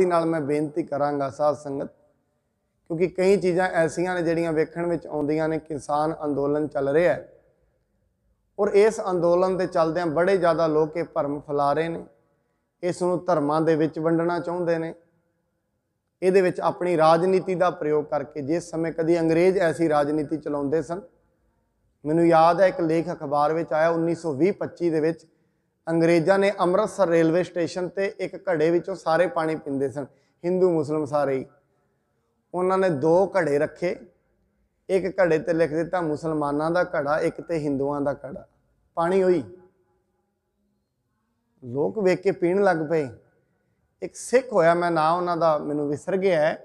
ਦੀ ਨਾਲ ਮੈਂ ਬੇਨਤੀ ਕਰਾਂਗਾ ਸਾਧ ਸੰਗਤ ਕਿਉਂਕਿ ਕਈ ਚੀਜ਼ਾਂ ਐਸੀਆਂ ਨੇ ਜਿਹੜੀਆਂ ਵੇਖਣ ਵਿੱਚ ਆਉਂਦੀਆਂ ਨੇ ਕਿਸਾਨ ਅੰਦੋਲਨ ਚੱਲ ਰਿਹਾ ਹੈ ਔਰ ਇਸ ਅੰਦੋਲਨ ਦੇ ਚੱਲਦਿਆਂ ਬੜੇ ਜ਼ਿਆਦਾ ਲੋਕ ਇਹ ਭਰਮ ਫਲਾ ਰਹੇ ਨੇ ਇਸ ਨੂੰ ਧਰਮਾਂ ਦੇ ਵਿੱਚ ਵੰਡਣਾ ਚਾਹੁੰਦੇ ਨੇ ਇਹਦੇ ਵਿੱਚ ਆਪਣੀ ਰਾਜਨੀਤੀ ਦਾ ਪ੍ਰਯੋਗ ਕਰਕੇ ਜਿਸ ਸਮੇਂ ਕਦੀ ਅੰਗਰੇਜ਼ ਐਸੀ ਰਾਜਨੀਤੀ ਚਲਾਉਂਦੇ ਸਨ ਮੈਨੂੰ ਯਾਦ ਹੈ ਇੱਕ ਲੇਖ ਅਖਬਾਰ ਵਿੱਚ ਆਇਆ 1920-25 ਦੇ ਵਿੱਚ ਅੰਗਰੇਜ਼ਾਂ ਨੇ ਅੰਮ੍ਰਿਤਸਰ ਰੇਲਵੇ ਸਟੇਸ਼ਨ ਤੇ ਇੱਕ ਘੜੇ ਵਿੱਚੋਂ ਸਾਰੇ ਪਾਣੀ ਪੀਂਦੇ ਸਨ Hindu Muslim ਸਾਰੇ ਹੀ ਉਹਨਾਂ ਨੇ ਦੋ ਘੜੇ ਰੱਖੇ ਇੱਕ ਘੜੇ ਤੇ ਲਿਖ ਦਿੱਤਾ ਮੁਸਲਮਾਨਾਂ ਦਾ ਘੜਾ ਇੱਕ ਤੇ ਹਿੰਦੂਆਂ ਦਾ ਘੜਾ ਪਾਣੀ ਹੋਈ ਲੋਕ ਵੇਖ ਕੇ ਪੀਣ ਲੱਗ ਪਏ ਇੱਕ ਸਿੱਖ ਹੋਇਆ ਮੈਂ ਨਾ ਉਹਨਾਂ ਦਾ ਮੈਨੂੰ ਵਿਸਰ ਗਿਆ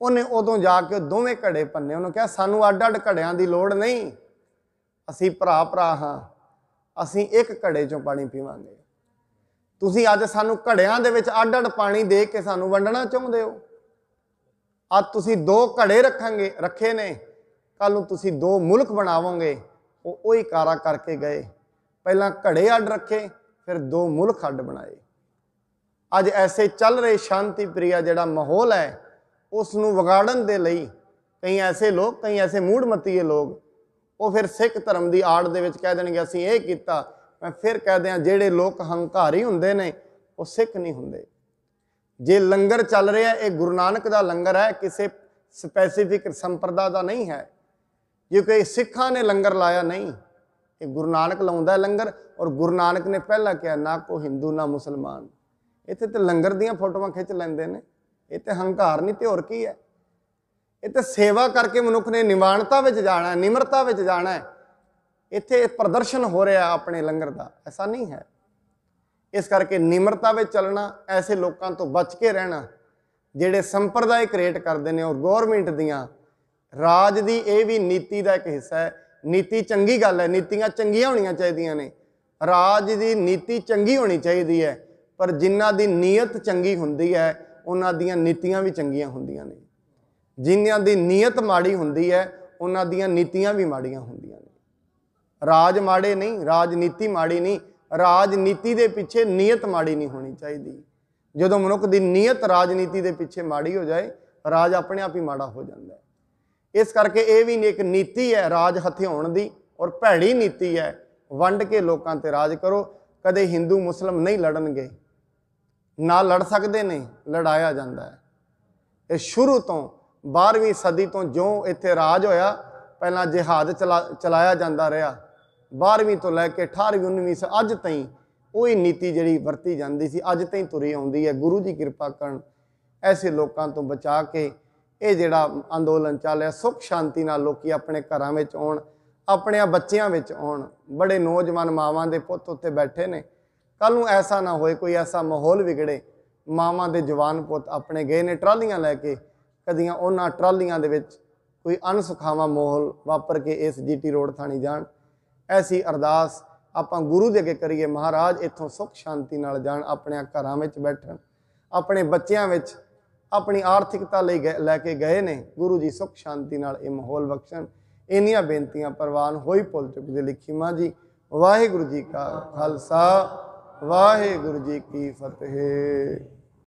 ਉਹਨੇ ਉਦੋਂ ਜਾ ਕੇ ਦੋਵੇਂ ਘੜੇ ਪੰਨੇ ਉਹਨੂੰ ਕਿਹਾ ਸਾਨੂੰ ਅੱਡ-ਅੱਡ ਘੜਿਆਂ ਦੀ ਲੋੜ ਨਹੀਂ ਅਸੀਂ ਭਰਾ ਭਰਾ ਹਾਂ ਅਸੀਂ ਇੱਕ ਘੜੇ ਚੋਂ ਪਾਣੀ ਪੀਵਾਂਗੇ ਤੁਸੀਂ ਅੱਜ ਸਾਨੂੰ ਘੜਿਆਂ ਦੇ ਵਿੱਚ ਅੱਡ-ਅੱਡ ਪਾਣੀ ਦੇ ਕੇ ਸਾਨੂੰ ਵੰਡਣਾ ਚਾਹੁੰਦੇ ਹੋ ਅੱਜ ਤੁਸੀਂ ਦੋ ਘੜੇ ਰੱਖਾਂਗੇ ਰੱਖੇ ਨੇ ਕੱਲ ਨੂੰ ਤੁਸੀਂ ਦੋ ਮੁਲਕ ਬਣਾਵੋਗੇ ਉਹ ਉਹੀ ਕਾਰਾ ਕਰਕੇ ਗਏ ਪਹਿਲਾਂ ਘੜੇ ਅੱਡ ਰੱਖੇ ਫਿਰ ਦੋ ਮੁਲਕ ਅੱਡ ਬਣਾਏ ਅੱਜ ਐਸੇ ਚੱਲ ਰਹੇ ਸ਼ਾਂਤੀ ਪ੍ਰਿਆ ਜਿਹੜਾ ਮਾਹੌਲ ਹੈ ਉਸ ਨੂੰ ਵਿਗਾੜਨ ਦੇ ਲਈ ਕਈ ਐਸੇ ਲੋਕ ਕਈ ਐਸੇ ਮੂਡ ਮਤੀਏ ਲੋਕ ਉਹ ਫਿਰ ਸਿੱਖ ਧਰਮ ਦੀ ਆੜ ਦੇ ਵਿੱਚ ਕਹਿ ਦੇਣਗੇ ਅਸੀਂ ਇਹ ਕੀਤਾ ਮੈਂ ਫਿਰ ਕਹਦੇ ਆ ਜਿਹੜੇ ਲੋਕ ਹੰਕਾਰੀ ਹੁੰਦੇ ਨੇ ਉਹ ਸਿੱਖ ਨਹੀਂ ਹੁੰਦੇ ਜੇ ਲੰਗਰ ਚੱਲ ਰਿਹਾ ਇਹ ਗੁਰੂ ਨਾਨਕ ਦਾ ਲੰਗਰ ਹੈ ਕਿਸੇ ਸਪੈਸੀਫਿਕ ਸੰਪਰਦਾ ਦਾ ਨਹੀਂ ਹੈ ਕਿਉਂਕਿ ਸਿੱਖਾਂ ਨੇ ਲੰਗਰ ਲਾਇਆ ਨਹੀਂ ਇਹ ਗੁਰੂ ਨਾਨਕ ਲਾਉਂਦਾ ਲੰਗਰ ਔਰ ਗੁਰੂ ਨਾਨਕ ਨੇ ਪਹਿਲਾਂ ਕਿਹਾ ਨਾ ਕੋ ਹਿੰਦੂ ਨਾ ਮੁਸਲਮਾਨ ਇੱਥੇ ਤੇ ਲੰਗਰ ਦੀਆਂ ਫੋਟੋਆਂ ਖਿੱਚ ਲੈਂਦੇ ਨੇ ਇਹ ਤੇ ਹੰਕਾਰ ਨਹੀਂ ਤੇ ਹੋਰ ਕੀ ਹੈ ਇਹ ਤੇ ਸੇਵਾ ਕਰਕੇ ਮਨੁੱਖ ਨੇ ਨਿਮਾਨਤਾ ਵਿੱਚ ਜਾਣਾ ਹੈ ਨਿਮਰਤਾ ਵਿੱਚ ਜਾਣਾ ਹੈ ਇੱਥੇ ਪ੍ਰਦਰਸ਼ਨ ਹੋ ਰਿਹਾ ਆਪਣੇ ਲੰਗਰ ਦਾ ਐਸਾ ਨਹੀਂ ਹੈ ਇਸ ਕਰਕੇ ਨਿਮਰਤਾ ਵਿੱਚ ਚੱਲਣਾ ਐਸੇ ਲੋਕਾਂ ਤੋਂ ਬਚ ਕੇ ਰਹਿਣਾ ਜਿਹੜੇ ਸੰਪਰਦਾਇ ਕ੍ਰੀਏਟ ਕਰਦੇ ਨੇ ਔਰ ਗਵਰਨਮੈਂਟ ਦੀਆਂ ਰਾਜ ਦੀ ਇਹ ਵੀ ਨੀਤੀ ਦਾ ਇੱਕ ਹਿੱਸਾ ਹੈ ਨੀਤੀ ਚੰਗੀ ਗੱਲ ਹੈ ਨੀਤੀਆਂ ਚੰਗੀਆਂ ਹੋਣੀਆਂ ਚਾਹੀਦੀਆਂ ਨੇ ਰਾਜ ਦੀ ਨੀਤੀ ਚੰਗੀ ਹੋਣੀ ਚਾਹੀਦੀ ਹੈ ਪਰ ਜਿਨ੍ਹਾਂ ਦੀ ਨੀਅਤ ਚੰਗੀ ਹੁੰਦੀ ਹੈ ਉਹਨਾਂ ਦੀਆਂ ਨੀਤੀਆਂ ਵੀ ਚੰਗੀਆਂ ਹੁੰਦੀਆਂ ਨੇ ਜਿਨ੍ਹਾਂ ਦੀ ਨੀਅਤ ਮਾੜੀ ਹੁੰਦੀ ਹੈ ਉਹਨਾਂ ਦੀਆਂ ਨੀਤੀਆਂ ਵੀ ਮਾੜੀਆਂ ਹੁੰਦੀਆਂ ਨੇ ਰਾਜ ਮਾੜੇ ਨਹੀਂ ਰਾਜਨੀਤੀ ਮਾੜੀ ਨਹੀਂ ਰਾਜਨੀਤੀ ਦੇ ਪਿੱਛੇ ਨੀਅਤ ਮਾੜੀ ਨਹੀਂ ਹੋਣੀ ਚਾਹੀਦੀ ਜਦੋਂ ਮਨੁੱਖ ਦੀ ਨੀਅਤ ਰਾਜਨੀਤੀ ਦੇ ਪਿੱਛੇ ਮਾੜੀ ਹੋ ਜਾਏ ਰਾਜ ਆਪਣੇ ਆਪ ਹੀ ਮਾੜਾ ਹੋ ਜਾਂਦਾ ਹੈ ਇਸ ਕਰਕੇ ਇਹ ਵੀ ਇੱਕ ਨੀਤੀ ਹੈ ਰਾਜ ਹਥਿਆਉਣ ਦੀ ਔਰ ਭੈੜੀ ਨੀਤੀ ਹੈ ਵੰਡ ਕੇ ਲੋਕਾਂ ਤੇ ਰਾਜ ਕਰੋ ਕਦੇ ਹਿੰਦੂ ਮੁਸਲਮ ਨਹੀਂ ਲੜਨਗੇ ਨਾ ਲੜ ਸਕਦੇ ਨੇ ਲੜਾਇਆ ਜਾਂਦਾ ਹੈ ਇਹ ਸ਼ੁਰੂ ਤੋਂ 12ਵੀਂ ਸਦੀ ਤੋਂ ਜਿਉਂ ਇੱਥੇ ਰਾਜ ਹੋਇਆ ਪਹਿਲਾਂ ਜਿਹਹਾਦ ਚਲਾਇਆ ਜਾਂਦਾ ਰਿਹਾ 12ਵੀਂ ਤੋਂ ਲੈ ਕੇ 18ਵੀਂ 19ਵੀਂ ਸਦੀ ਅੱਜ ਤਾਈਂ ਉਹੀ ਨੀਤੀ ਜਿਹੜੀ ਵਰਤੀ ਜਾਂਦੀ ਸੀ ਅੱਜ ਤਾਈਂ ਤੁਰੀ ਆਉਂਦੀ ਹੈ ਗੁਰੂ ਜੀ ਕਿਰਪਾ ਕਰਨ ਐਸੇ ਲੋਕਾਂ ਤੋਂ ਬਚਾ ਕੇ ਇਹ ਜਿਹੜਾ ਅੰਦੋਲਨ ਚੱਲਿਆ ਸੁਖ ਸ਼ਾਂਤੀ ਨਾਲ ਲੋਕੀ ਆਪਣੇ ਘਰਾਂ ਵਿੱਚ ਆਉਣ ਆਪਣੇ ਬੱਚਿਆਂ ਵਿੱਚ ਆਉਣ ਬੜੇ ਨੌਜਵਾਨ ਮਾਵਾਂ ਦੇ ਪੁੱਤ ਉੱਤੇ ਬੈਠੇ ਨੇ ਕੱਲ ਨੂੰ ਐਸਾ ਨਾ ਹੋਏ ਕੋਈ ਐਸਾ ਮਾਹੌਲ ਵਿਗੜੇ ਮਾਵਾਂ ਦੇ ਜਵਾਨ ਪੁੱਤ ਆਪਣੇ ਗਏ ਨੇ ਟਰਾਲੀਆਂ ਲੈ ਕੇ ਕਦੀਆਂ ਉਹਨਾਂ ਟਰਾਲੀਆਂ ਦੇ ਵਿੱਚ ਕੋਈ ਅਨਸੁਖਾਵਾ ਮੋਹਲ ਵਾਪਰ ਕੇ ਇਸ ਜੀਟੀ ਰੋਡ ਥਾਣੀ ਜਾਣ ਐਸੀ ਅਰਦਾਸ ਆਪਾਂ ਗੁਰੂ ਦੇ ਅੱਗੇ ਕਰੀਏ ਮਹਾਰਾਜ ਇੱਥੋਂ ਸੁਖ ਸ਼ਾਂਤੀ ਨਾਲ ਜਾਣ ਆਪਣੇ ਘਰਾਂ ਵਿੱਚ ਬੈਠਣ ਆਪਣੇ ਬੱਚਿਆਂ ਵਿੱਚ ਆਪਣੀ ਆਰਥਿਕਤਾ ਲਈ ਲੈ ਕੇ ਗਏ ਨੇ ਗੁਰੂ ਜੀ ਸੁਖ ਸ਼ਾਂਤੀ ਨਾਲ ਇਹ ਮਾਹੌਲ ਬਖਸ਼ਣ ਇੰਨੀਆਂ ਬੇਨਤੀਆਂ ਪ੍ਰਵਾਨ ਹੋਈ ਪੁੱਲ ਚੁੱਕ ਦੇ ਲਿਖੀ ਮਾਂ ਜੀ ਵਾਹਿਗੁਰੂ ਜੀ ਕਾ ਖਾਲਸਾ ਵਾਹਿਗੁਰੂ ਜੀ ਕੀ ਫਤਿਹ